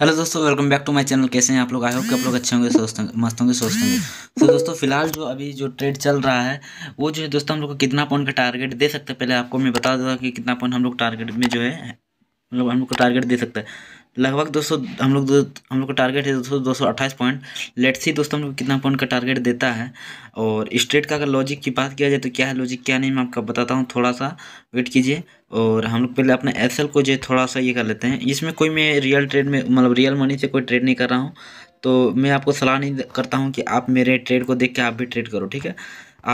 hello दोस्तों welcome back to my channel कैसे हैं आप लोग आई होप कि आप लोग अच्छे होंगे हैं मस्त होंगे सोचते होंगे तो दोस्तों फिलहाल जो अभी जो ट्रेड चल रहा है वो जो है दोस्तों हम लोग को कितना पॉइंट का टारगेट दे सकते हैं पहले आपको मैं बता दूँगा कि कितना पॉइंट हम लोग टारगेट में जो है हम मतलब लोग हम लोग को टारगेट दे सकते हैं लगभग दोस्तों हम लोग दो हम लोग का टारगेट है दोस्तों दो सौ अट्ठाईस पॉइंट लेट सी दोस्तों हम लोग कितना पॉइंट का टारगेट देता है और स्ट्रेट का अगर लॉजिक की बात किया जाए तो क्या है लॉजिक क्या नहीं मैं आपका बताता हूँ थोड़ा सा वेट कीजिए और हम लोग पहले अपने एस को जो थोड़ा सा ये कर लेते हैं इसमें कोई मैं रियल ट्रेड में मतलब रियल मनी से कोई ट्रेड नहीं कर रहा हूँ तो मैं आपको सलाह नहीं करता हूँ कि आप मेरे ट्रेड को देख के आप भी ट्रेड करो ठीक है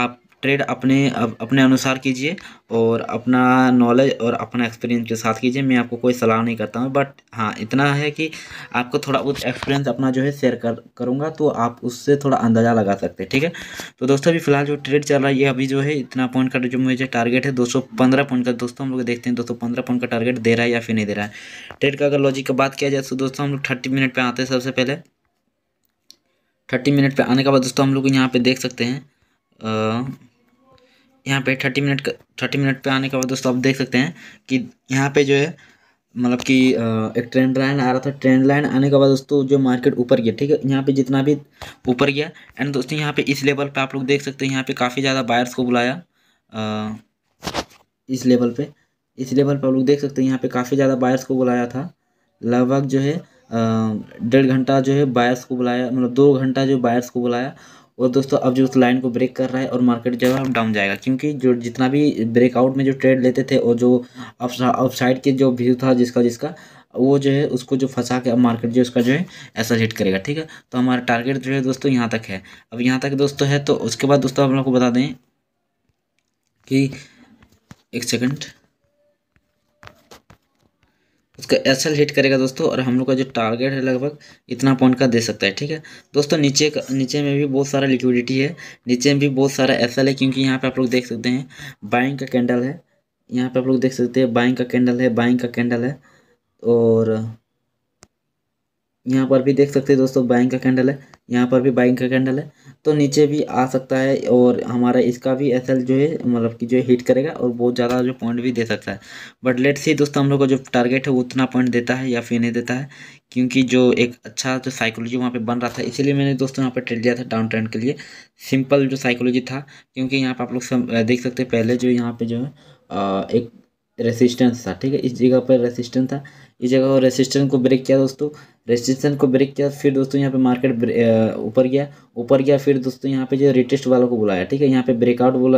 आप ट्रेड अपने अपने अनुसार कीजिए और अपना नॉलेज और अपना एक्सपीरियंस के साथ कीजिए मैं आपको कोई सलाह नहीं करता हूँ बट हाँ इतना है कि आपको थोड़ा बहुत एक्सपीरियंस अपना जो है शेयर कर करूँगा तो आप उससे थोड़ा अंदाज़ा लगा सकते हैं ठीक है तो दोस्तों अभी फिलहाल जो ट्रेड चल रहा है ये अभी जो है इतना पॉइंट का जो मुझे टारगेट है दो पॉइंट का दोस्तों हम लोग देखते हैं दो पॉइंट का टारगेट दे रहा है या फिर नहीं दे रहा है ट्रेड का अगर लॉजिक की बात किया जाए तो दोस्तों हम लोग थर्टी मिनट पर आते हैं सबसे पहले थर्टी मिनट पर आने के बाद दोस्तों हम लोग यहाँ पर देख सकते हैं यहाँ पे थर्टी मिनट थर्टी मिनट पे आने के बाद दोस्तों आप देख सकते हैं कि यहाँ पे जो है मतलब कि एक ट्रेंड लाइन आ रहा था ट्रेंड लाइन आने के बाद दोस्तों जो मार्केट ऊपर गया ठीक है यहाँ पे जितना भी ऊपर गया एंड दोस्तों यहाँ पे इस लेवल पे आप लोग देख सकते हैं यहाँ पे काफ़ी ज़्यादा बायर्स को बुलाया आ, इस लेवल पे इस लेवल पे आप लोग देख सकते हैं यहाँ पे काफ़ी ज़्यादा बायर्स को बुलाया था लगभग जो है डेढ़ घंटा जो है बायर्स को बुलाया मतलब दो घंटा जो बायर्स को बुलाया और दोस्तों अब जो उस लाइन को ब्रेक कर रहा है और मार्केट जो है डाउन जाएगा क्योंकि जो जितना भी ब्रेकआउट में जो ट्रेड लेते थे और जो अप साइड के जो व्यू था जिसका जिसका वो जो है उसको जो फंसा के अब मार्केट जो उसका जो है ऐसा हिट करेगा ठीक है तो हमारा टारगेट जो है दोस्तों यहाँ तक है अब यहाँ तक दोस्तों है तो उसके बाद दोस्तों हम लोग को बता दें कि एक सेकंड उसका एस एल हिट करेगा दोस्तों और हम लोग का जो टारगेट है लगभग इतना पॉइंट का दे सकता है ठीक है दोस्तों नीचे नीचे में भी बहुत सारा लिक्विडिटी है नीचे में भी बहुत सारा एस है क्योंकि यहाँ पर आप लोग देख सकते हैं बाइंग का कैंडल है यहाँ पर आप लोग देख सकते हैं बाइंग का कैंडल है बाइंग का कैंडल है और यहाँ पर भी देख सकते हैं दोस्तों बाइंग का कैंडल है यहाँ पर भी बाइंग का कैंडल है तो नीचे भी आ सकता है और हमारा इसका भी एस जो है मतलब कि जो हिट करेगा और बहुत ज़्यादा जो पॉइंट भी दे सकता है बट लेट्स सी दोस्तों हम लोग का जो टारगेट है उतना पॉइंट देता है या फिर नहीं देता है क्योंकि जो एक अच्छा जो साइकोलॉजी वहाँ पे बन रहा था इसीलिए मैंने दोस्तों यहाँ पे ट्रेड लिया था डाउन ट्रेंड के लिए सिंपल जो साइकोलॉजी था क्योंकि यहाँ पे आप लोग देख सकते पहले जो यहाँ पे जो है एक रेसिस्टेंस था ठीक है इस जगह पर रेसिस्टेंस था इस जगह पर रेसिस्टेंस को ब्रेक किया दोस्तों रेजिस्टेंस को ब्रेक किया फिर दोस्तों यहाँ पे मार्केट ऊपर गया ऊपर गया फिर दोस्तों यहाँ पे जो रिटेस्ट वालों को बुलाया ठीक है यहाँ पे ब्रेकआउट बोला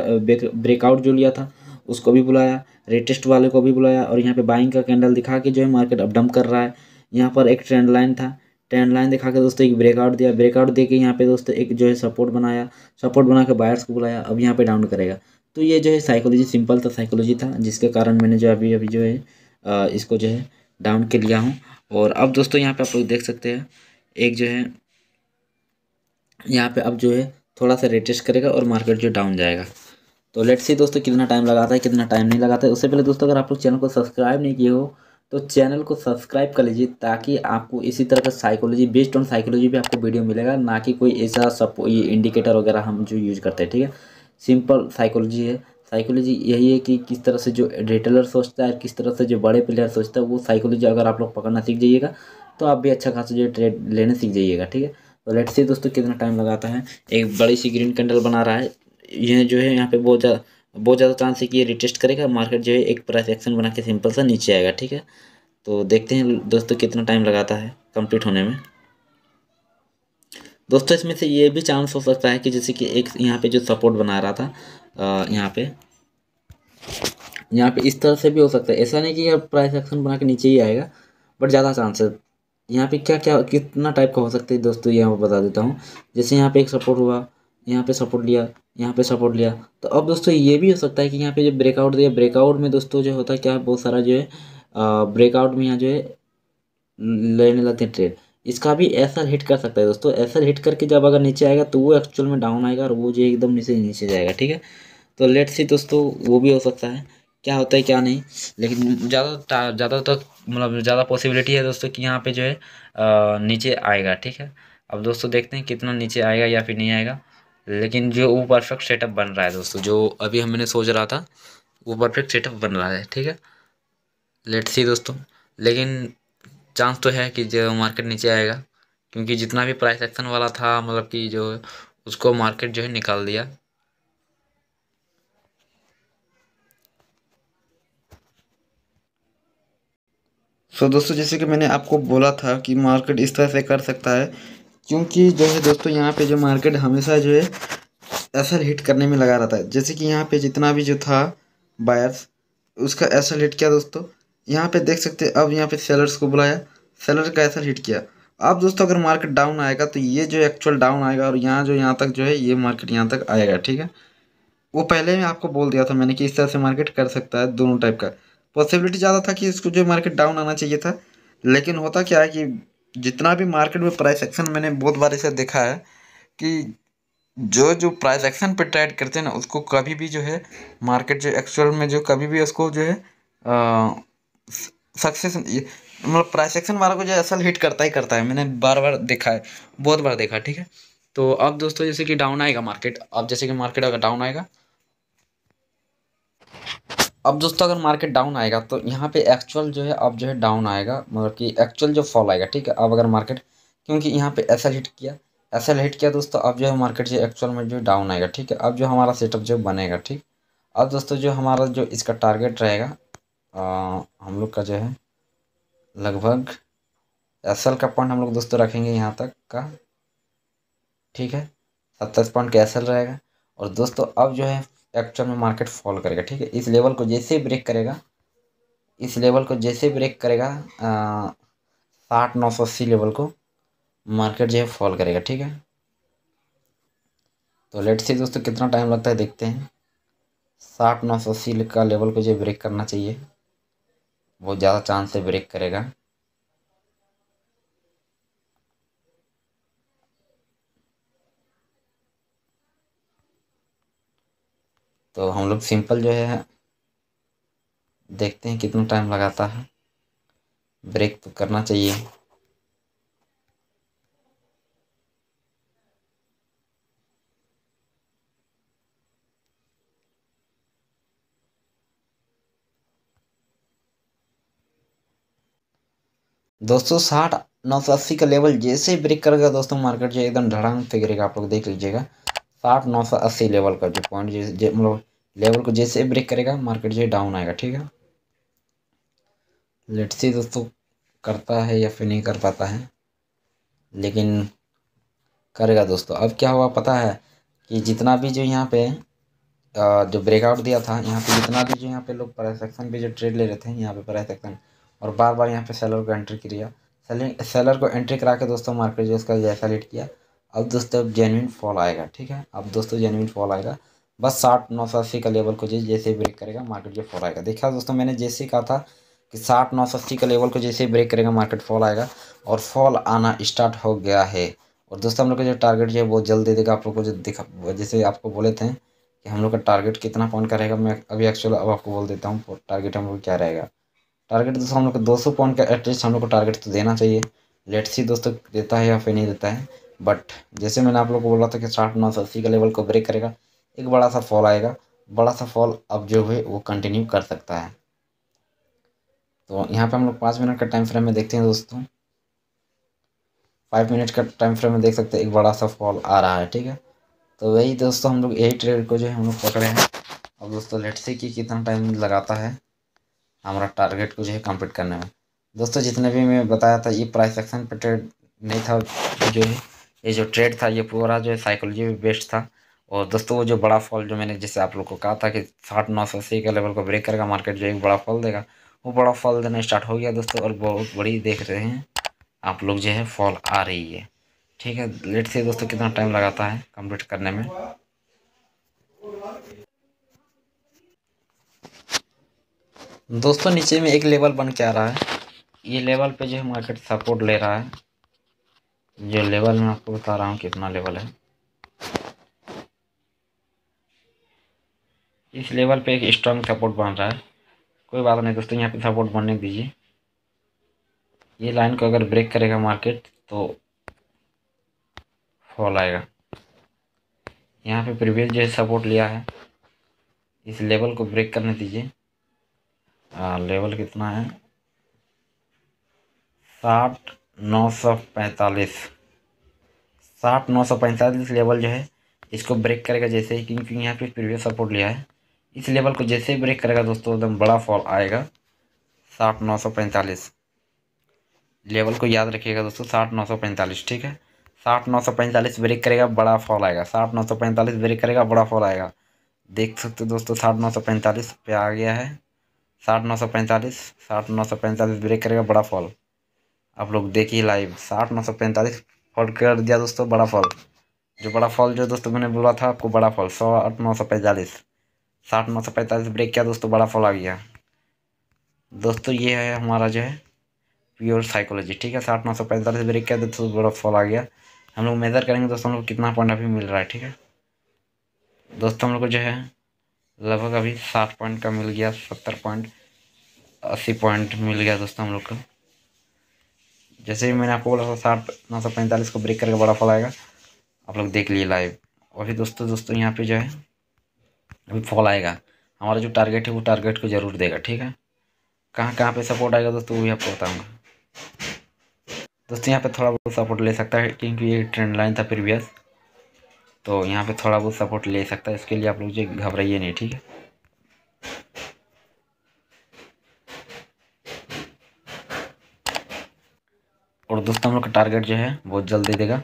ब्रेकआउट जो लिया था उसको भी बुलाया रेटेस्ट वाले को भी बुलाया और यहाँ पे बाइंग का कैंडल दिखा के जो है मार्केट अपडम कर रहा है यहाँ पर एक ट्रेंड लाइन था ट्रेंड लाइन दिखा के दोस्तों एक ब्रेकआउट दिया ब्रेकआउट दे के यहाँ पे दोस्तों एक जो है सपोर्ट बनाया सपोर्ट बना के बायर्स को बुलाया अब यहाँ पे डाउन करेगा तो ये जो है साइकोलॉजी सिंपल था साइकोलॉजी था जिसके कारण मैंने जो अभी अभी जो है इसको जो है डाउन के लिया हूँ और अब दोस्तों यहाँ पे आप लोग देख सकते हैं एक जो है यहाँ पे अब जो है थोड़ा सा रेटेस्ट करेगा और मार्केट जो डाउन जाएगा तो लेट्स सी दोस्तों कितना टाइम लगाता है कितना टाइम नहीं लगाता है उससे पहले दोस्तों अगर आप लोग चैनल को सब्सक्राइब नहीं किए हो तो चैनल को सब्सक्राइब कर लीजिए ताकि आपको इसी तरह का साइकोलॉजी बेस्ड ऑन साइकोलॉजी भी आपको वीडियो मिलेगा ना कि कोई ऐसा सब ये इंडिकेटर वगैरह हम जो यूज़ करते हैं ठीक है सिंपल साइकोलॉजी है साइकोलॉजी यही है कि किस तरह से जो रिटेलर सोचता है किस तरह से जो बड़े प्लेयर सोचता है वो साइकोलॉजी अगर आप लोग पकड़ना सीख जाइएगा तो आप भी अच्छा खासा जो ट्रेड लेने सीख जाइएगा ठीक है तो लेट से दोस्तों कितना टाइम लगाता है एक बड़ी सी ग्रीन कैंडल बना रहा है यह जो है यहाँ पे बहुत ज़्यादा बहुत ज़्यादा चांस है कि ये रिटेस्ट करेगा मार्केट जो है एक प्राइस एक्शन बना के सिंपल सा नीचे आएगा ठीक है तो देखते हैं दोस्तों कितना टाइम लगाता है कंप्लीट होने में दोस्तों इसमें से ये भी चांस हो सकता है कि जैसे कि एक यहाँ पे जो सपोर्ट बना रहा था यहाँ पे यहाँ पे इस तरह से भी हो सकता है ऐसा नहीं कि प्राइस एक्शन बना के नीचे ही आएगा बट ज़्यादा चांस है यहाँ पे क्या क्या कितना टाइप का हो सकता है दोस्तों यहाँ पर बता देता हूँ जैसे यहाँ पे एक सपोर्ट हुआ यहाँ पे सपोर्ट लिया यहाँ पे सपोर्ट लिया तो अब दोस्तों ये भी हो सकता है कि यहाँ पे जो ब्रेकआउट दिया ब्रेकआउट में दोस्तों जो होता है क्या बहुत सारा जो है ब्रेकआउट में यहाँ जो है लेने लगते हैं ट्रेड इसका भी एसर हिट कर सकता है दोस्तों एसर हिट करके जब अगर नीचे आएगा तो वो एक्चुअल में डाउन आएगा और वो जो एकदम नीचे नीचे जाएगा ठीक है तो लेट सी दोस्तों वो भी हो सकता है क्या होता है क्या नहीं लेकिन ज़्यादा ज़्यादा तो मतलब ज़्यादा पॉसिबिलिटी है दोस्तों कि यहाँ पे जो है आ, नीचे आएगा ठीक है अब दोस्तों देखते हैं कितना नीचे आएगा या फिर नहीं आएगा लेकिन जो वो परफेक्ट सेटअप बन रहा है दोस्तों जो अभी हमने सोच रहा था वो परफेक्ट सेटअप बन रहा है ठीक है लेट सी दोस्तों लेकिन चांस तो है कि जो मार्केट नीचे आएगा क्योंकि जितना भी प्राइस एक्शन वाला था मतलब कि जो उसको मार्केट जो है निकाल दिया सो so, दोस्तों जैसे कि मैंने आपको बोला था कि मार्केट इस तरह से कर सकता है क्योंकि जो है दोस्तों यहाँ पे जो मार्केट हमेशा जो है एसल हिट करने में लगा रहता है जैसे कि यहाँ पे जितना भी जो था बायर्स उसका एसल हिट क्या दोस्तों यहाँ पे देख सकते हैं अब यहाँ पे सेलर्स को बुलाया सेलर का ऐसा हिट किया अब दोस्तों अगर मार्केट डाउन आएगा तो ये जो एक्चुअल डाउन आएगा और यहाँ जो यहाँ तक जो है ये मार्केट यहाँ तक आएगा ठीक है वो पहले ही आपको बोल दिया था मैंने कि इस तरह से मार्केट कर सकता है दोनों टाइप का पॉसिबिलिटी ज़्यादा था कि इसको जो मार्केट डाउन आना चाहिए था लेकिन होता क्या है कि जितना भी मार्केट में प्राइस एक्शन मैंने बहुत बार ऐसा देखा है कि जो जो प्राइस एक्शन पर ट्रेड करते हैं ना उसको कभी भी जो है मार्केट जो एक्चुअल में जो कभी भी उसको जो है सक्सेस मतलब प्राइस एक्शन वाला को जो असल हिट करता ही करता है मैंने बार बार देखा है बहुत बार देखा ठीक है तो अब दोस्तों जैसे कि डाउन आएगा मार्केट अब जैसे कि मार्केट अगर डाउन आएगा अब दोस्तों अगर मार्केट डाउन आएगा तो यहाँ पे एक्चुअल जो है अब जो है डाउन आएगा मतलब कि एक्चुअल जो फॉल आएगा ठीक है अब अगर मार्केट क्योंकि यहाँ पे एसएल हिट किया एसएल हिट किया दोस्तों अब जो है मार्केट जो एक्चुअल में जो डाउन आएगा ठीक है अब जो हमारा सेटअप जो बनेगा ठीक अब दोस्तों जो हमारा जो इसका टारगेट रहेगा हम लोग का जो है लगभग एसएल का पॉइंट हम लोग दोस्तों रखेंगे यहाँ तक का ठीक है सत्ताईस पॉइंट का एसएल रहेगा और दोस्तों अब जो है एक्चुअल में मार्केट फॉल करेगा ठीक है इस लेवल को जैसे ही ब्रेक करेगा इस लेवल को जैसे ही ब्रेक करेगा साठ नौ सौ अस्सी लेवल को मार्केट जो है फॉल करेगा ठीक है तो लेट से दोस्तों कितना टाइम लगता है देखते हैं साठ नौ सौ अस्सी का लेवल को जो ब्रेक करना चाहिए बहुत ज़्यादा चांस से ब्रेक करेगा तो हम लोग सिंपल जो है देखते हैं कितना टाइम लगाता है ब्रेक तो करना चाहिए दोस्तों साठ नौ सौ अस्सी का लेवल जैसे ब्रेक करेगा दोस्तों मार्केट जो एकदम ढड़ान पे गिरेगा आप लोग देख लीजिएगा साठ नौ सौ अस्सी लेवल का जो पॉइंट जैसे मतलब लेवल को जैसे ब्रेक करेगा मार्केट जो डाउन आएगा ठीक है लेट से दोस्तों करता है या फिर नहीं कर पाता है लेकिन करेगा दोस्तों अब क्या हुआ पता है कि जितना भी जो यहाँ पे जो ब्रेकआउट दिया था यहाँ पे जितना भी जो यहाँ पे लोग प्राइस एक्शन पे जो ट्रेड ले रहे थे यहाँ पे प्राइस एक्शन और बार बार यहाँ पे सेलर को एंट्री किया सेलिंग सेलर को एंट्री करा के दोस्तों मार्केट जो उसका जैसा लेट किया अब दोस्तों जेनविन फॉल आएगा ठीक है अब दोस्तों जेनविन फॉल आएगा बस साठ नौ सौ अस्सी का लेवल को जैसे ब्रेक करेगा मार्केट जो फॉल आएगा देखा दोस्तों मैंने जैसे कहा था कि साठ नौ सौ अस्सी का लेवल को जैसे ब्रेक करेगा मार्केट फॉल आएगा और फॉल आना स्टार्ट हो गया है और दोस्तों हम लोग का जो टारगेट जो है वो जल्द दे देगा आप लोग को जो दिखा जैसे आपको बोले थे कि हम लोग का टारगेट कितना पॉइंट का रहेगा मैं अभी एक्चुअल अब आपको बोल देता हूँ टारगेट हम लोग क्या रहेगा टारगेट दोस्तों हम लोग को दो सौ पॉइंट का एटलीस्ट हम लोग को टारगेट तो देना चाहिए लेट सी दोस्तों देता है या फिर नहीं देता है बट जैसे मैंने आप लोग को बोला था कि साठ नौ सौ अस्सी का लेवल को ब्रेक करेगा एक बड़ा सा फॉल आएगा बड़ा सा फॉल अब जो है वो कंटिन्यू कर सकता है तो यहाँ पर हम लोग पाँच मिनट का टाइम फ्रेम में देखते हैं दोस्तों फाइव मिनट का टाइम फ्रेम में देख सकते हैं एक बड़ा सा फॉल आ रहा है ठीक है तो वही दोस्तों हम लोग यही ट्रेड को जो है हम लोग पकड़े हैं अब दोस्तों लेट से कि कितना टाइम लगाता है हमारा टारगेट को जो है कम्प्लीट करने में दोस्तों जितने भी मैं बताया था ये प्राइस एक्शन पर ट्रेड नहीं था जो है ये जो ट्रेड था ये पूरा जो है साइकोलॉजी भी बेस्ट था और दोस्तों वो जो बड़ा फॉल जो मैंने जैसे आप लोग को कहा था कि साठ नौ सौ अस्सी के लेवल को ब्रेक करेगा मार्केट जो एक बड़ा फॉल देगा वो बड़ा फॉल देना स्टार्ट हो गया दोस्तों और बहुत बड़ी देख रहे हैं आप लोग जो है फॉल आ रही है ठीक है लेट से दोस्तों कितना टाइम लगाता है कम्प्लीट करने में दोस्तों नीचे में एक लेवल बन के आ रहा है ये लेवल पे जो है मार्केट सपोर्ट ले रहा है जो लेवल मैं आपको बता रहा हूँ कितना लेवल है इस लेवल पे एक स्ट्रांग सपोर्ट बन रहा है कोई बात नहीं दोस्तों यहाँ पे सपोर्ट बनने दीजिए ये लाइन को अगर ब्रेक करेगा मार्केट तो फॉल आएगा यहाँ पे प्रीवियस जो है सपोर्ट लिया है इस लेवल को ब्रेक करने दीजिए आ, लेवल कितना है साठ नौ सौ पैंतालीस साठ नौ सौ पैंतालीस लेवल जो है इसको ब्रेक करेगा जैसे ही क्योंकि यहाँ पे प्रीवियस सपोर्ट लिया है इस लेवल को जैसे ही ब्रेक करेगा दोस्तों एकदम बड़ा फॉल आएगा साठ नौ सौ पैंतालीस लेवल को याद रखिएगा दोस्तों साठ नौ सौ पैंतालीस ठीक है साठ नौ सौ पैंतालीस ब्रेक करेगा बड़ा फॉल आएगा साठ नौ सौ पैंतालीस ब्रेक करेगा बड़ा फॉल आएगा देख सकते हो दोस्तों साठ नौ सौ पैंतालीस पे आ गया है साठ नौ सौ पैंतालीस साठ नौ सौ पैंतालीस ब्रेक करेगा बड़ा फॉल आप लोग देखिए लाइव साठ नौ सौ पैंतालीस फॉल कर दिया दोस्तों बड़ा फॉल जो बड़ा फॉल जो दोस्तों मैंने बोला था आपको बड़ा फॉल सौ आठ नौ सौ पैंतालीस साठ नौ सौ पैंतालीस ब्रेक किया दोस्तों बड़ा फॉल आ गया दोस्तों ये है हमारा जो है प्योर साइकोलॉजी ठीक है साठ नौ सौ पैंतालीस ब्रेक किया दोस्तों बड़ा फॉल आ गया हम लोग मेज़र करेंगे दोस्तों हम लोग कितना पॉइंट अभी मिल रहा है ठीक है दोस्तों हम लोग को जो है लगभग अभी साठ पॉइंट का मिल गया सत्तर पॉइंट अस्सी पॉइंट मिल गया दोस्तों हम लोग को जैसे भी मैंने आपको बोला था साठ नौ सौ पैंतालीस को ब्रेक करके बड़ा फॉल आएगा आप लोग देख लिए लाइव और भी दोस्तों दोस्तों यहाँ पे जो है अभी फॉल आएगा हमारा जो टारगेट है वो टारगेट को ज़रूर देगा ठीक है कहाँ कहाँ पे सपोर्ट आएगा दोस्तों वो भी आपको बताऊँगा दोस्तों यहाँ पे थोड़ा बहुत सपोर्ट ले सकता है क्योंकि ये ट्रेंड लाइन था प्रीवियस तो यहाँ पे थोड़ा बहुत सपोर्ट ले सकता है इसके लिए आप लोग जो घबराइए नहीं ठीक है और दोस्तों हम लोग का टारगेट जो है बहुत जल्द दे देगा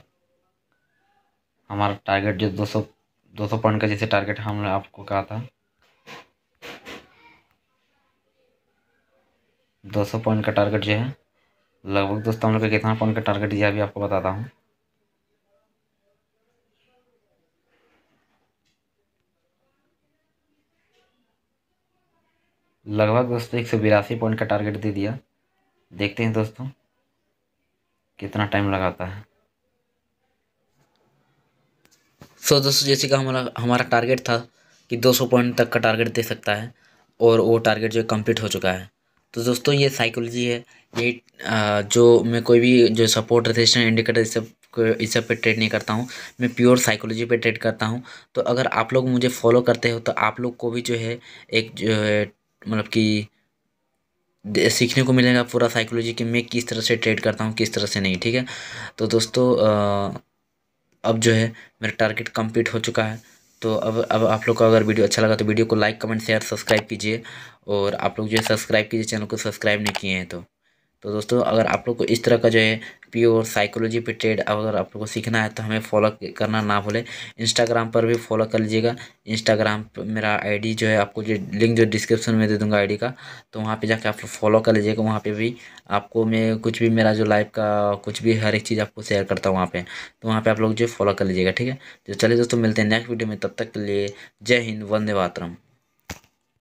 हमारा टारगेट जो 200 200 पॉइंट का जैसे टारगेट हमने आपको कहा था 200 पॉइंट का टारगेट जो है लगभग दोस्तों हम लोग का कितना पॉइंट का टारगेट दिया अभी आपको बताता हूँ लगभग दोस्तों एक सौ बिरासी पॉइंट का टारगेट दे दिया देखते हैं दोस्तों कितना टाइम लगाता है सो so, दोस्तों जैसे कि हमारा हमारा टारगेट था कि 200 पॉइंट तक का टारगेट दे सकता है और वो टारगेट जो है कंप्लीट हो चुका है तो दोस्तों ये साइकोलॉजी है ये जो मैं कोई भी जो सपोर्ट रजिस्टर इंडिकेटर इस सब इस सब पे ट्रेड नहीं करता हूँ मैं प्योर साइकोलॉजी पे ट्रेड करता हूँ तो अगर आप लोग मुझे फॉलो करते हो तो आप लोग को भी जो है एक जो है मतलब कि सीखने को मिलेगा पूरा साइकोलॉजी कि मैं किस तरह से ट्रेड करता हूँ किस तरह से नहीं ठीक है तो दोस्तों अब जो है मेरा टारगेट कंप्लीट हो चुका है तो अब अब आप लोग को अगर वीडियो अच्छा लगा तो वीडियो को लाइक कमेंट शेयर सब्सक्राइब कीजिए और आप लोग जो है सब्सक्राइब कीजिए चैनल को सब्सक्राइब नहीं किए हैं तो तो दोस्तों अगर आप लोग को इस तरह का जो है प्योर साइकोलॉजी पे ट्रेड अगर आप लोग को सीखना है तो हमें फॉलो करना ना भूलें इंस्टाग्राम पर भी फॉलो कर लीजिएगा इंस्टाग्राम पर मेरा आईडी जो है आपको जो लिंक जो डिस्क्रिप्शन में दे दूंगा आईडी का तो वहाँ पे जाके आप फॉलो कर लीजिएगा वहाँ पे भी आपको मैं कुछ भी मेरा जो लाइफ का कुछ भी हर एक चीज़ आपको शेयर करता हूँ वहाँ पर तो वहाँ पर आप लोग जो फॉलो कर लीजिएगा ठीक है तो चलिए दोस्तों मिलते हैं नेक्स्ट वीडियो में तब तक के लिए जय हिंद वंदे मातरम